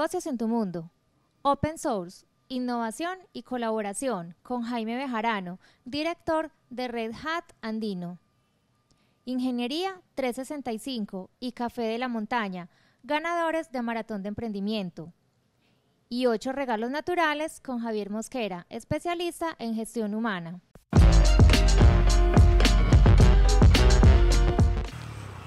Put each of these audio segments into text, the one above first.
negocios en tu mundo. Open Source, innovación y colaboración con Jaime Bejarano, director de Red Hat Andino. Ingeniería 365 y Café de la Montaña, ganadores de Maratón de Emprendimiento. Y Ocho regalos naturales con Javier Mosquera, especialista en gestión humana.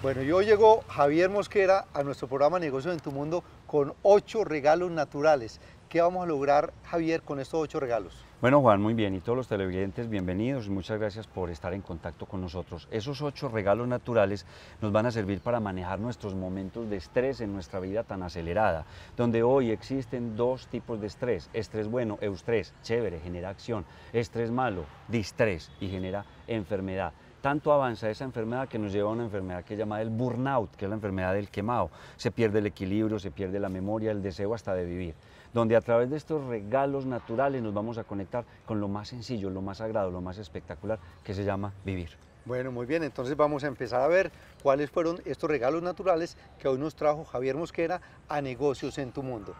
Bueno, hoy llegó Javier Mosquera a nuestro programa Negocios en tu Mundo con ocho regalos naturales. ¿Qué vamos a lograr, Javier, con estos ocho regalos? Bueno, Juan, muy bien. Y todos los televidentes, bienvenidos y muchas gracias por estar en contacto con nosotros. Esos ocho regalos naturales nos van a servir para manejar nuestros momentos de estrés en nuestra vida tan acelerada, donde hoy existen dos tipos de estrés. Estrés bueno, eustrés, chévere, genera acción. Estrés malo, distrés y genera enfermedad tanto avanza esa enfermedad que nos lleva a una enfermedad que se llama el burnout, que es la enfermedad del quemado. Se pierde el equilibrio, se pierde la memoria, el deseo hasta de vivir, donde a través de estos regalos naturales nos vamos a conectar con lo más sencillo, lo más sagrado, lo más espectacular, que se llama vivir. Bueno, muy bien, entonces vamos a empezar a ver cuáles fueron estos regalos naturales que hoy nos trajo Javier Mosquera a Negocios en tu Mundo.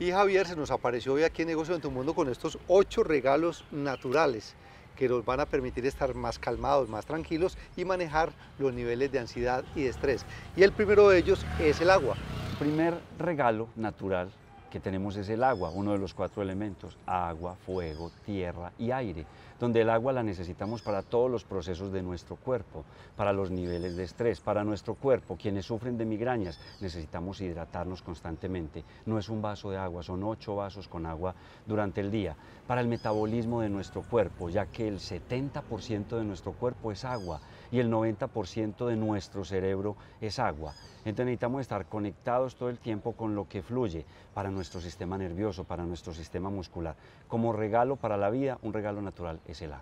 Y Javier se nos apareció hoy aquí en Negocios en tu Mundo con estos ocho regalos naturales que nos van a permitir estar más calmados, más tranquilos y manejar los niveles de ansiedad y de estrés. Y el primero de ellos es el agua. El primer regalo natural que tenemos es el agua, uno de los cuatro elementos, agua, fuego, tierra y aire donde el agua la necesitamos para todos los procesos de nuestro cuerpo, para los niveles de estrés, para nuestro cuerpo. Quienes sufren de migrañas necesitamos hidratarnos constantemente. No es un vaso de agua, son ocho vasos con agua durante el día. Para el metabolismo de nuestro cuerpo, ya que el 70% de nuestro cuerpo es agua y el 90% de nuestro cerebro es agua. Entonces necesitamos estar conectados todo el tiempo con lo que fluye para nuestro sistema nervioso, para nuestro sistema muscular. Como regalo para la vida, un regalo natural es el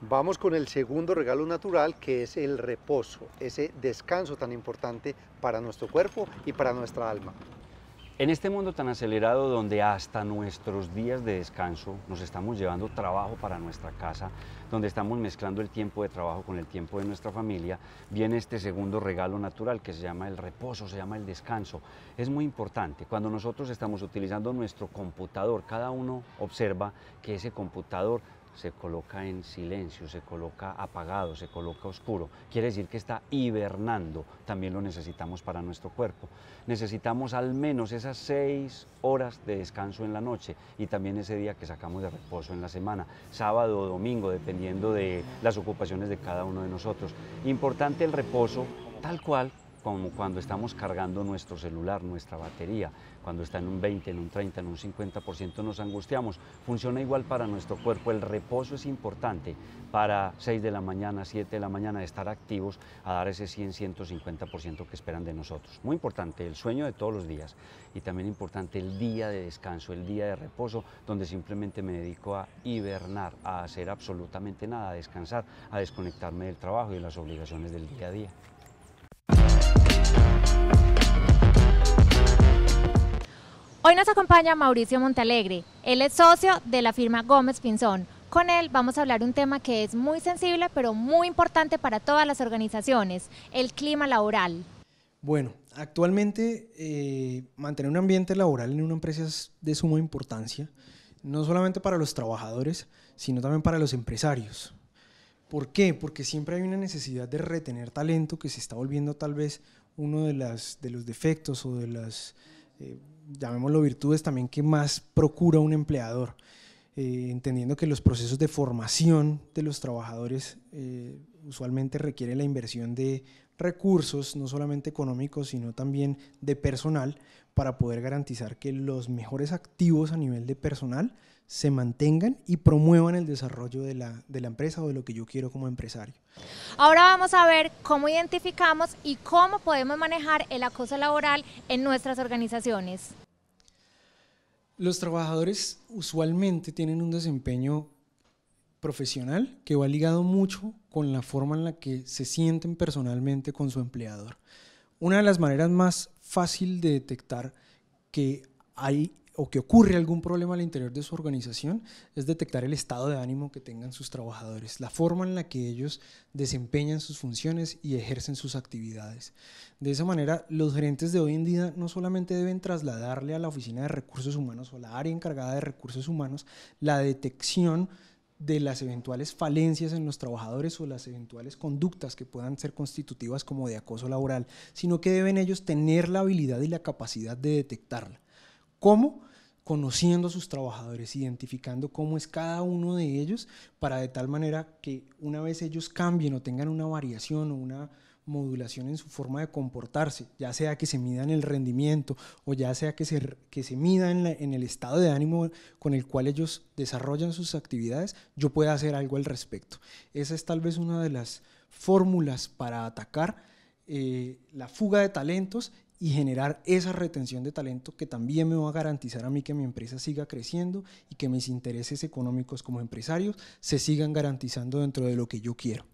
Vamos con el segundo regalo natural que es el reposo, ese descanso tan importante para nuestro cuerpo y para nuestra alma. En este mundo tan acelerado donde hasta nuestros días de descanso nos estamos llevando trabajo para nuestra casa, donde estamos mezclando el tiempo de trabajo con el tiempo de nuestra familia, viene este segundo regalo natural que se llama el reposo, se llama el descanso. Es muy importante. Cuando nosotros estamos utilizando nuestro computador, cada uno observa que ese computador se coloca en silencio, se coloca apagado, se coloca oscuro. Quiere decir que está hibernando. También lo necesitamos para nuestro cuerpo. Necesitamos al menos esas seis horas de descanso en la noche y también ese día que sacamos de reposo en la semana, sábado o domingo, dependiendo dependiendo de las ocupaciones de cada uno de nosotros. Importante el reposo, tal cual como cuando estamos cargando nuestro celular, nuestra batería, cuando está en un 20, en un 30, en un 50% nos angustiamos. Funciona igual para nuestro cuerpo, el reposo es importante para 6 de la mañana, 7 de la mañana, estar activos a dar ese 100, 150% que esperan de nosotros. Muy importante el sueño de todos los días y también importante el día de descanso, el día de reposo, donde simplemente me dedico a hibernar, a hacer absolutamente nada, a descansar, a desconectarme del trabajo y de las obligaciones del día a día. Hoy nos acompaña Mauricio Montalegre. Él es socio de la firma Gómez Pinzón. Con él vamos a hablar un tema que es muy sensible, pero muy importante para todas las organizaciones, el clima laboral. Bueno, actualmente eh, mantener un ambiente laboral en una empresa es de suma importancia, no solamente para los trabajadores, sino también para los empresarios. ¿Por qué? Porque siempre hay una necesidad de retener talento que se está volviendo tal vez uno de, los defectos o de las... Eh, llamémoslo virtudes también que más procura un empleador, eh, entendiendo que los procesos de formación de los trabajadores eh, usualmente requieren la inversión de recursos, no solamente económicos, sino también de personal, para poder garantizar que los mejores activos a nivel de personal se mantengan y promuevan el desarrollo de la, de la empresa o de lo que yo quiero como empresario. Ahora vamos a ver cómo identificamos y cómo podemos manejar el acoso laboral en nuestras organizaciones. Los trabajadores usualmente tienen un desempeño profesional que va ligado mucho con la forma en la que se sienten personalmente con su empleador. Una de las maneras más fácil de detectar que hay o que ocurre algún problema al interior de su organización es detectar el estado de ánimo que tengan sus trabajadores, la forma en la que ellos desempeñan sus funciones y ejercen sus actividades. De esa manera, los gerentes de hoy en día no solamente deben trasladarle a la oficina de recursos humanos o a la área encargada de recursos humanos la detección de las eventuales falencias en los trabajadores o las eventuales conductas que puedan ser constitutivas como de acoso laboral, sino que deben ellos tener la habilidad y la capacidad de detectarla. ¿Cómo? conociendo a sus trabajadores, identificando cómo es cada uno de ellos, para de tal manera que una vez ellos cambien o tengan una variación o una modulación en su forma de comportarse, ya sea que se mida en el rendimiento o ya sea que se, que mida en, el estado de ánimo con el cual ellos desarrollan sus actividades, yo pueda hacer algo al respecto. Esa es tal vez una de las fórmulas para atacar eh, la fuga de talentos y generar esa retención de talento que también me va a garantizar a mí que mi empresa siga creciendo y que mis intereses económicos como empresarios se sigan garantizando dentro de lo que yo quiero.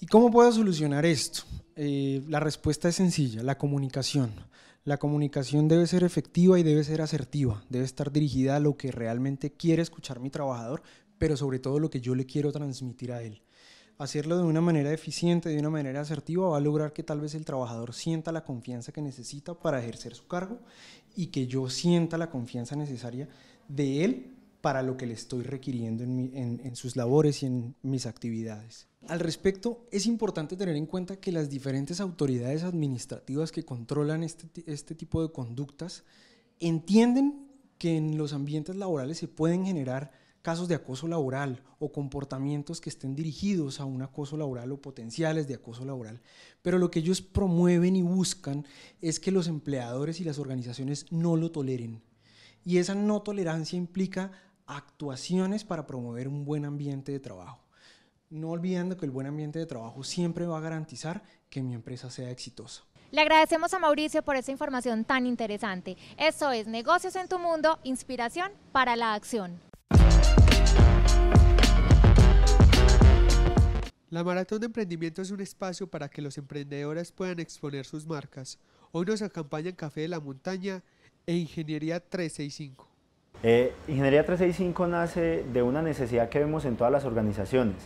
¿Y cómo puedo solucionar esto? Eh, la respuesta es sencilla, la comunicación. La comunicación debe ser efectiva y debe ser asertiva, debe estar dirigida a lo que realmente quiere escuchar mi trabajador, pero sobre todo lo que yo le quiero transmitir a él hacerlo de una manera eficiente, de una manera asertiva, va a lograr que tal vez el trabajador sienta la confianza que necesita para ejercer su cargo y que yo sienta la confianza necesaria de él para lo que le estoy requiriendo en, sus labores y en mis actividades. Al respecto, es importante tener en cuenta que las diferentes autoridades administrativas que controlan este, este tipo de conductas entienden que en los ambientes laborales se pueden generar casos de acoso laboral o comportamientos que estén dirigidos a un acoso laboral o potenciales de acoso laboral, pero lo que ellos promueven y buscan es que los empleadores y las organizaciones no lo toleren. Y esa no tolerancia implica actuaciones para promover un buen ambiente de trabajo. No olvidando que el buen ambiente de trabajo siempre va a garantizar que mi empresa sea exitosa. Le agradecemos a Mauricio por esa información tan interesante. Eso es Negocios en tu Mundo, inspiración para la acción. La Maratón de Emprendimiento es un espacio para que los emprendedores puedan exponer sus marcas. Hoy nos acompañan Café de la Montaña e Ingeniería 365. Eh, Ingeniería 365 nace de una necesidad que vemos en todas las organizaciones,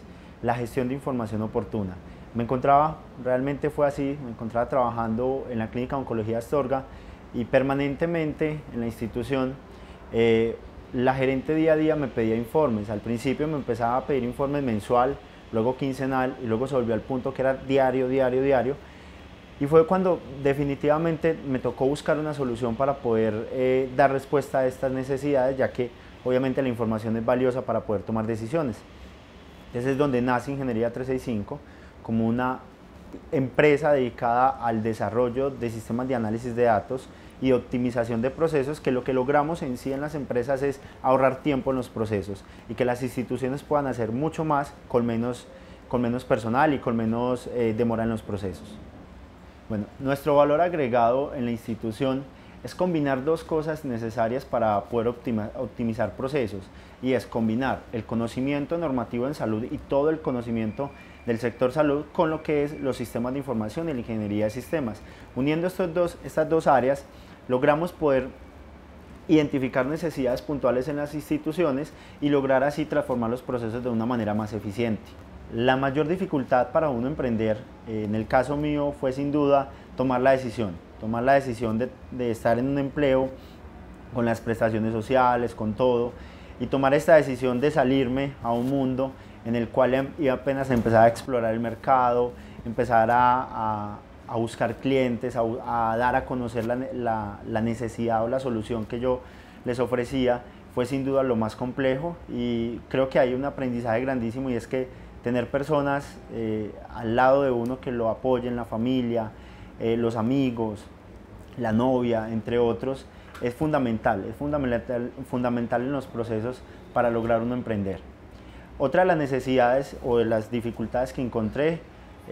la gestión de información oportuna. Me encontraba, realmente fue así, me encontraba trabajando en la Clínica Oncología Astorga y permanentemente en la institución eh, la gerente día a día me pedía informes. Al principio me empezaba a pedir informes mensual, luego quincenal y luego se volvió al punto que era diario, diario, diario. Y fue cuando definitivamente me tocó buscar una solución para poder eh, dar respuesta a estas necesidades, ya que obviamente la información es valiosa para poder tomar decisiones. Ese es donde nace Ingeniería 365 como una empresa dedicada al desarrollo de sistemas de análisis de datos y optimización de procesos, que lo que logramos en sí en las empresas es ahorrar tiempo en los procesos y que las instituciones puedan hacer mucho más con menos, con menos personal y con menos eh, demora en los procesos. Bueno, nuestro valor agregado en la institución es combinar dos cosas necesarias para poder optimizar procesos y es combinar el conocimiento normativo en salud y todo el conocimiento del sector salud con lo que es los sistemas de información y la ingeniería de sistemas. Uniendo estos dos, estas dos áreas Logramos poder identificar necesidades puntuales en las instituciones y lograr así transformar los procesos de una manera más eficiente. La mayor dificultad para uno emprender, eh, en el caso mío, fue sin duda tomar la decisión, tomar la decisión de, estar en un empleo con las prestaciones sociales, con todo, y tomar esta decisión de salirme a un mundo en el cual em, iba apenas a empezar a explorar el mercado, empezar a a buscar clientes, a, dar a conocer la, necesidad o la solución que yo les ofrecía, fue sin duda lo más complejo y creo que hay un aprendizaje grandísimo y es que tener personas eh, al lado de uno que lo apoyen, la familia, eh, los amigos, la novia, entre otros, es fundamental, es fundamental, fundamental en los procesos para lograr uno emprender. Otra de las necesidades o de las dificultades que encontré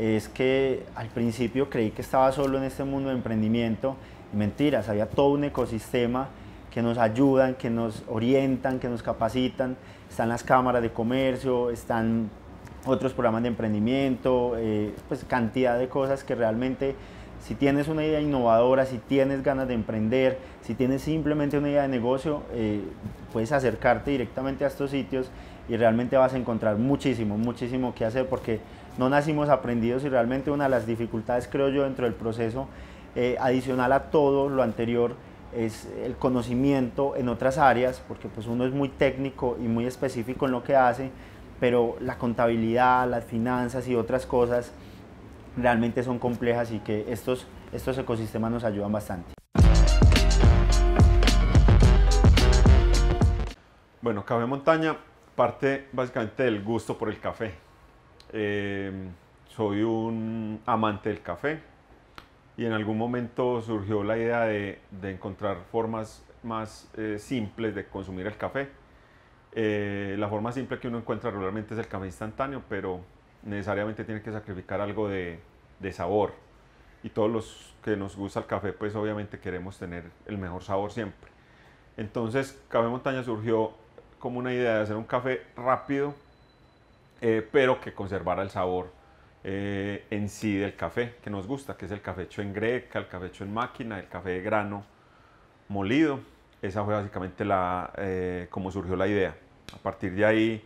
es que al principio creí que estaba solo en este mundo de emprendimiento mentiras, había todo un ecosistema que nos ayudan, que nos orientan, que nos capacitan. Están las cámaras de comercio, están otros programas de emprendimiento, eh, pues cantidad de cosas que realmente si tienes una idea innovadora, si tienes ganas de emprender, si tienes simplemente una idea de negocio, eh, puedes acercarte directamente a estos sitios y realmente vas a encontrar muchísimo, muchísimo que hacer porque no nacimos aprendidos y realmente una de las dificultades, creo yo, dentro del proceso, eh, adicional a todo lo anterior, es el conocimiento en otras áreas, porque pues uno es muy técnico y muy específico en lo que hace, pero la contabilidad, las finanzas y otras cosas realmente son complejas y que estos, estos ecosistemas nos ayudan bastante. Bueno, Café Montaña parte básicamente del gusto por el café. Em, soy un amante del café y en algún momento surgió la idea de, encontrar formas más eh, simples de consumir el café. Eh, la forma simple que uno encuentra regularmente es el café instantáneo, pero necesariamente tiene que sacrificar algo de, de sabor. Y todos los que nos gusta el café, pues obviamente queremos tener el mejor sabor siempre. Entonces, Café Montaña surgió como una idea de hacer un café rápido, eh, pero que conservara el sabor eh, en sí del café que nos gusta, que es el café hecho en greca, el café hecho en máquina, el café de grano molido. Esa fue básicamente la, eh, como surgió la idea. A partir de ahí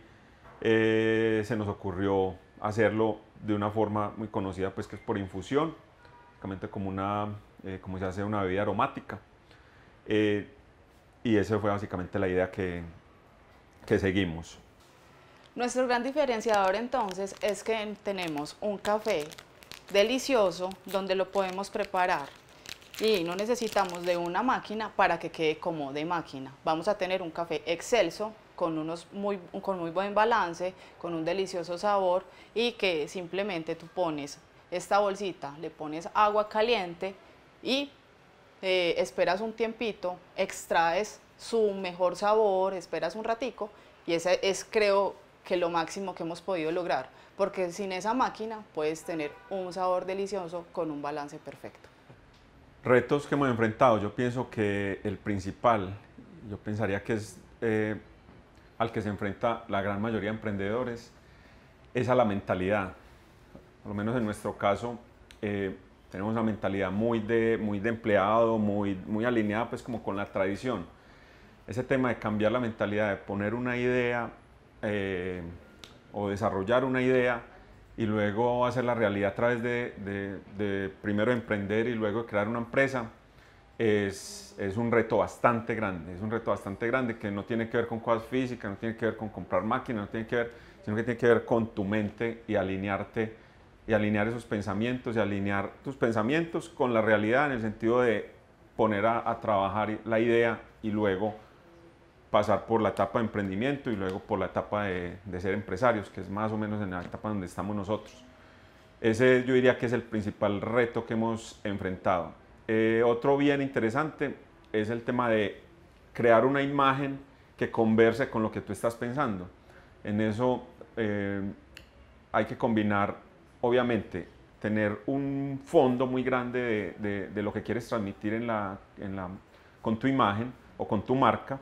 se nos ocurrió hacerlo de una forma muy conocida, pues que es por infusión, básicamente como, una, como se hace una bebida aromática. y esa fue básicamente la idea que, que seguimos. Nuestro gran diferenciador entonces es que tenemos un café delicioso donde lo podemos preparar y no necesitamos de una máquina para que quede como de máquina. Vamos a tener un café excelso con, unos muy, con muy buen balance, con un delicioso sabor y que simplemente tú pones esta bolsita, le pones agua caliente y eh, esperas un tiempito, extraes su mejor sabor, esperas un ratico y ese es creo que lo máximo que hemos podido lograr, porque sin esa máquina puedes tener un sabor delicioso con un balance perfecto. Retos que hemos enfrentado, yo pienso que el principal, yo pensaría que es eh, al que se enfrenta la gran mayoría de emprendedores, es a la mentalidad. Por lo menos en nuestro caso, eh, tenemos una mentalidad muy de, muy de empleado, muy, muy alineada pues como con la tradición ese tema de cambiar la mentalidad, de poner una idea eh, o desarrollar una idea y luego hacer la realidad a través de, primero emprender y luego crear una empresa, es, es, un reto bastante grande. Es un reto bastante grande que no tiene que ver con cosas físicas, no tiene que ver con comprar máquinas, no tiene que ver, sino que tiene que ver con tu mente y alinearte y alinear esos pensamientos y alinear tus pensamientos con la realidad en el sentido de poner a trabajar la idea y luego pasar por la etapa de emprendimiento y luego por la etapa de, ser empresarios, que es más o menos en la etapa donde estamos nosotros. Ese yo diría que es el principal reto que hemos enfrentado. Eh, otro bien interesante es el tema de crear una imagen que converse con lo que tú estás pensando. En eso eh, hay que combinar, obviamente, tener un fondo muy grande de, lo que quieres transmitir con tu imagen o con tu marca,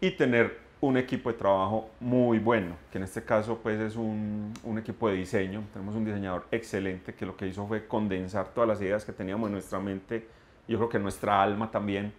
y tener un equipo de trabajo muy bueno, que en este caso pues es un, un, equipo de diseño, tenemos un diseñador excelente que lo que hizo fue condensar todas las ideas que teníamos en nuestra mente, yo creo que en nuestra alma también,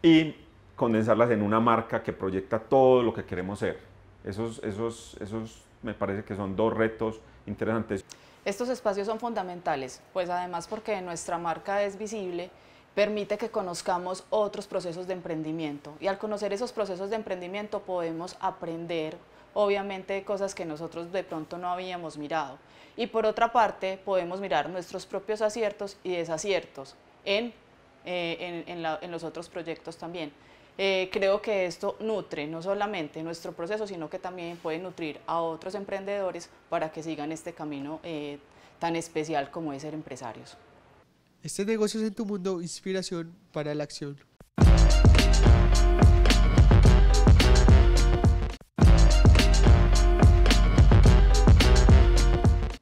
y condensarlas en una marca que proyecta todo lo que queremos ser. Esos, esos, esos me parece que son dos retos interesantes. Estos espacios son fundamentales, pues además porque nuestra marca es visible, permite que conozcamos otros procesos de emprendimiento y al conocer esos procesos de emprendimiento podemos aprender obviamente cosas que nosotros de pronto no habíamos mirado y por otra parte podemos mirar nuestros propios aciertos y desaciertos en, eh, los otros proyectos también. Eh, creo que esto nutre no solamente nuestro proceso, sino que también puede nutrir a otros emprendedores para que sigan este camino eh, tan especial como es ser empresarios. Este negocio es en tu mundo inspiración para la acción.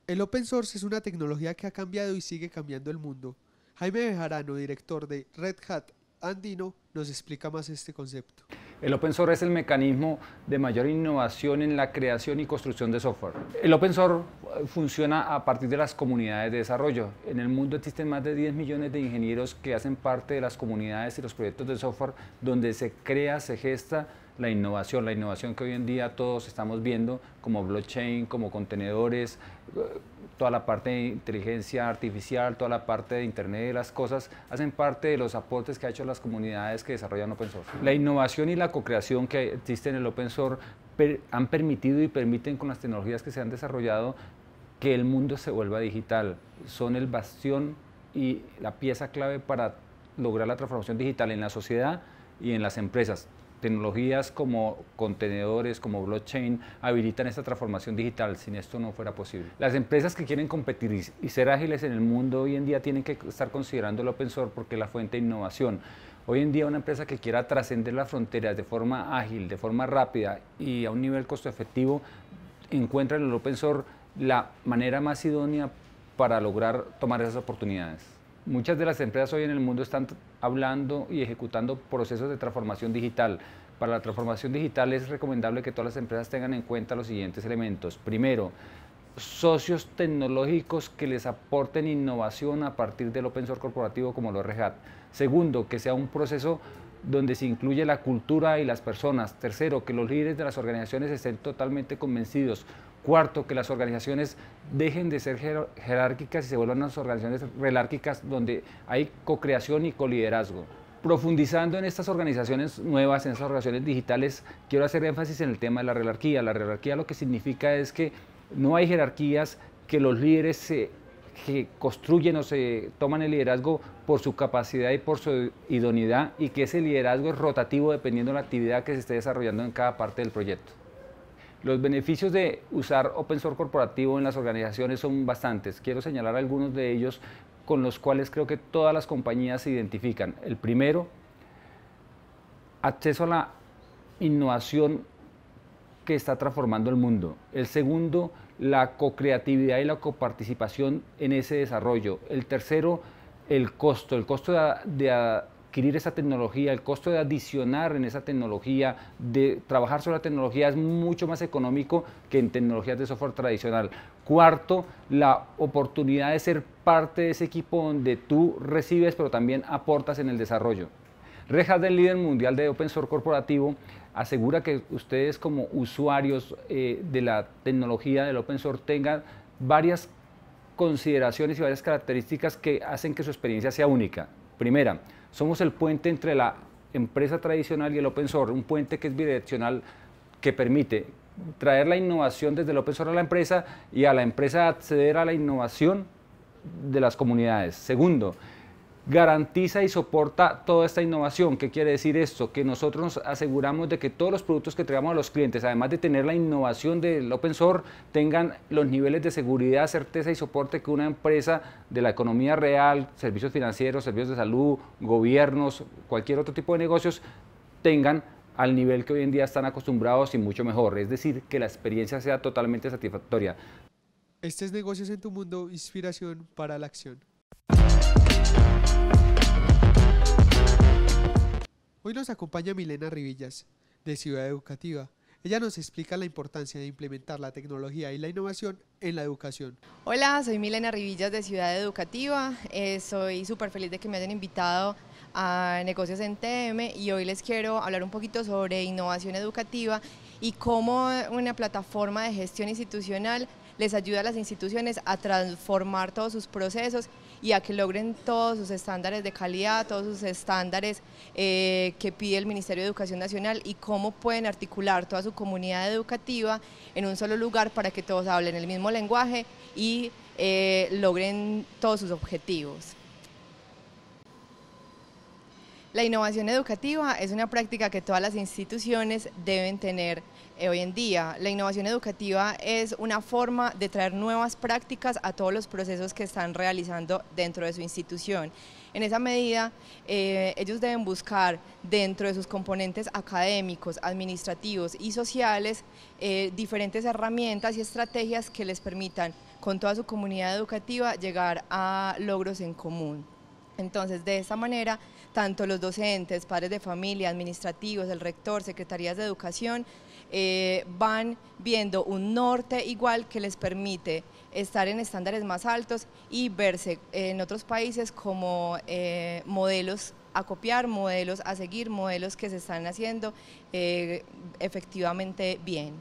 El open source es una tecnología que ha cambiado y sigue cambiando el mundo. Jaime Bejarano, director de Red Hat Andino, nos explica más este concepto. El open source es el mecanismo de mayor innovación en la creación y construcción de software. El open source eh, funciona a partir de las comunidades de desarrollo. En el mundo existen más de 10 millones de ingenieros que hacen parte de las comunidades y los proyectos de software donde se crea, se gesta la innovación, la innovación que hoy en día todos estamos viendo como blockchain, como contenedores, eh, toda la parte de inteligencia artificial, toda la parte de Internet de las cosas, hacen parte de los aportes que ha hecho las comunidades que desarrollan open source. La innovación y la co-creación que existe en el open source han permitido y permiten con las tecnologías que se han desarrollado que el mundo se vuelva digital. Son el bastión y la pieza clave para lograr la transformación digital en la sociedad y en las empresas. Tecnologías como contenedores, como blockchain, habilitan esta transformación digital. Sin esto no fuera posible. Las empresas que quieren competir y ser ágiles en el mundo hoy en día tienen que estar considerando el open source porque es la fuente de innovación. Hoy en día una empresa que quiera trascender las fronteras de forma ágil, de forma rápida y a un nivel costo efectivo, encuentra en el open source la manera más idónea para lograr tomar esas oportunidades. Muchas de las empresas hoy en el mundo están hablando y ejecutando procesos de transformación digital. Para la transformación digital es recomendable que todas las empresas tengan en cuenta los siguientes elementos. Primero, socios tecnológicos que les aporten innovación a partir del open source corporativo como lo Hat; Segundo, que sea un proceso donde se incluye la cultura y las personas. Tercero, que los líderes de las organizaciones estén totalmente convencidos Cuarto, que las organizaciones dejen de ser jerárquicas y se vuelvan unas organizaciones relárquicas donde hay co-creación y coliderazgo. Profundizando en estas organizaciones nuevas, en estas organizaciones digitales, quiero hacer énfasis en el tema de la relarquía. La relarquía lo que significa es que no hay jerarquías, que los líderes se construyen o se toman el liderazgo por su capacidad y por su idoneidad y que ese liderazgo es rotativo dependiendo de la actividad que se esté desarrollando en cada parte del proyecto. Los beneficios de usar open source corporativo en las organizaciones son bastantes. Quiero señalar algunos de ellos con los cuales creo que todas las compañías se identifican. El primero, acceso a la innovación que está transformando el mundo. El segundo, la co-creatividad y la coparticipación en ese desarrollo. El tercero, el costo, el costo de, de adquirir esa tecnología, el costo de adicionar en esa tecnología, de trabajar sobre la tecnología es mucho más económico que en tecnologías de software tradicional. Cuarto, la oportunidad de ser parte de ese equipo donde tú recibes, pero también aportas en el desarrollo. Rejas del líder mundial de Open Source corporativo, asegura que ustedes como usuarios eh, de la tecnología del Open Source tengan varias consideraciones y varias características que hacen que su experiencia sea única. Primera, somos el puente entre la empresa tradicional y el open source, un puente que es bidireccional que permite traer la innovación desde el open source a la empresa y a la empresa acceder a la innovación de las comunidades. Segundo, garantiza y soporta toda esta innovación. ¿Qué quiere decir esto? Que nosotros nos aseguramos de que todos los productos que traigamos a los clientes, además de tener la innovación del open source, tengan los niveles de seguridad, certeza y soporte que una empresa de la economía real, servicios financieros, servicios de salud, gobiernos, cualquier otro tipo de negocios, tengan al nivel que hoy en día están acostumbrados y mucho mejor. Es decir, que la experiencia sea totalmente satisfactoria. Este es Negocios en tu Mundo, inspiración para la acción. Hoy nos acompaña Milena Rivillas, de Ciudad Educativa. Ella nos explica la importancia de implementar la tecnología y la innovación en la educación. Hola, soy Milena Rivillas de Ciudad Educativa. Eh, soy súper feliz de que me hayan invitado a Negocios en TM y hoy les quiero hablar un poquito sobre innovación educativa y cómo una plataforma de gestión institucional les ayuda a las instituciones a transformar todos sus procesos y a que logren todos sus estándares de calidad, todos sus estándares eh, que pide el Ministerio de Educación Nacional y cómo pueden articular toda su comunidad educativa en un solo lugar para que todos hablen el mismo lenguaje y eh, logren todos sus objetivos. La innovación educativa es una práctica que todas las instituciones deben tener eh, hoy en día. La innovación educativa es una forma de traer nuevas prácticas a todos los procesos que están realizando dentro de su institución. En esa medida, eh, ellos deben buscar dentro de sus componentes académicos, administrativos y sociales eh, diferentes herramientas y estrategias que les permitan con toda su comunidad educativa llegar a logros en común. Entonces, de esta manera, tanto los docentes, padres de familia, administrativos, el rector, secretarías de educación, eh, van viendo un norte igual que les permite estar en estándares más altos y verse eh, en otros países como eh, modelos a copiar, modelos a seguir, modelos que se están haciendo efectivamente bien.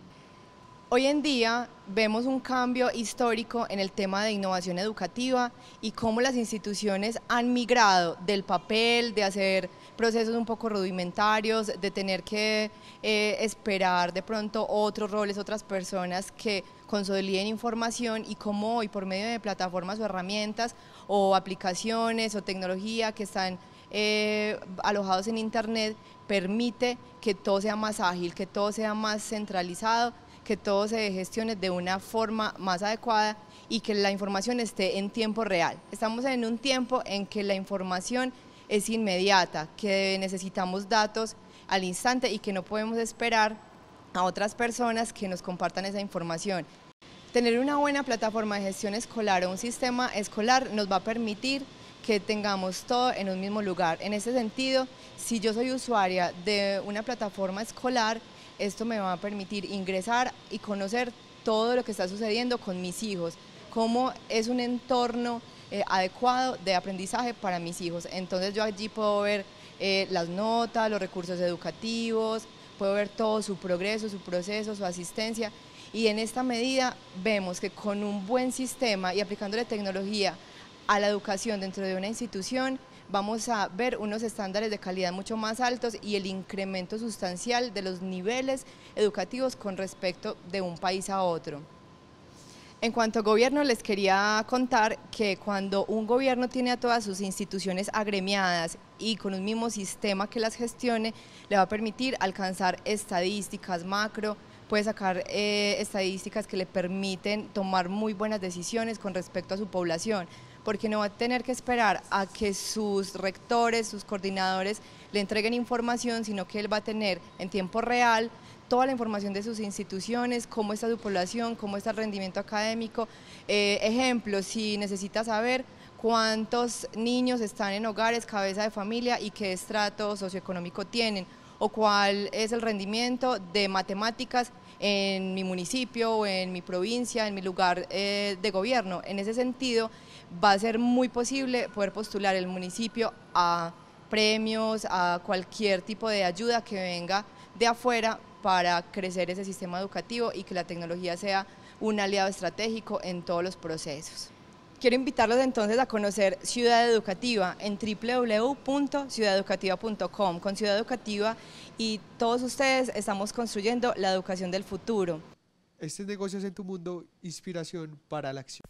Hoy en día vemos un cambio histórico en el tema de innovación educativa y cómo las instituciones han migrado del papel, de hacer procesos un poco rudimentarios, de tener que eh, esperar de pronto otros roles, otras personas que consoliden información y cómo hoy por medio de plataformas o herramientas o aplicaciones o tecnología que están eh, alojados en internet permite que todo sea más ágil, que todo sea más centralizado que todo se gestione de una forma más adecuada y que la información esté en tiempo real. Estamos en un tiempo en que la información es inmediata, que necesitamos datos al instante y que no podemos esperar a otras personas que nos compartan esa información. Tener una buena plataforma de gestión escolar o un sistema escolar nos va a permitir que tengamos todo en un mismo lugar. En ese sentido, si yo soy usuaria de una plataforma escolar, esto me va a permitir ingresar y conocer todo lo que está sucediendo con mis hijos, cómo es un entorno eh, adecuado de aprendizaje para mis hijos. Entonces yo allí puedo ver eh, las notas, los recursos educativos, puedo ver todo su progreso, su proceso, su asistencia y en esta medida vemos que con un buen sistema y aplicándole tecnología a la educación dentro de una institución vamos a ver unos estándares de calidad mucho más altos y el incremento sustancial de los niveles educativos con respecto de un país a otro. En cuanto a gobierno, les quería contar que cuando un gobierno tiene a todas sus instituciones agremiadas y con un mismo sistema que las gestione, le va a permitir alcanzar estadísticas macro, puede sacar eh, estadísticas que le permiten tomar muy buenas decisiones con respecto a su población porque no va a tener que esperar a que sus rectores, sus coordinadores le entreguen información, sino que él va a tener en tiempo real toda la información de sus instituciones, cómo está su población, cómo está el rendimiento académico. Eh, ejemplo, si necesita saber cuántos niños están en hogares, cabeza de familia y qué estrato socioeconómico tienen, o cuál es el rendimiento de matemáticas en mi municipio o en mi provincia, en mi lugar eh, de gobierno. En ese sentido, va a ser muy posible poder postular el municipio a premios, a cualquier tipo de ayuda que venga de afuera para crecer ese sistema educativo y que la tecnología sea un aliado estratégico en todos los procesos. Quiero invitarlos entonces a conocer Ciudad Educativa en www.ciudadeducativa.com. Con Ciudad Educativa y todos ustedes estamos construyendo la educación del futuro. Este negocio es en tu mundo, inspiración para la acción.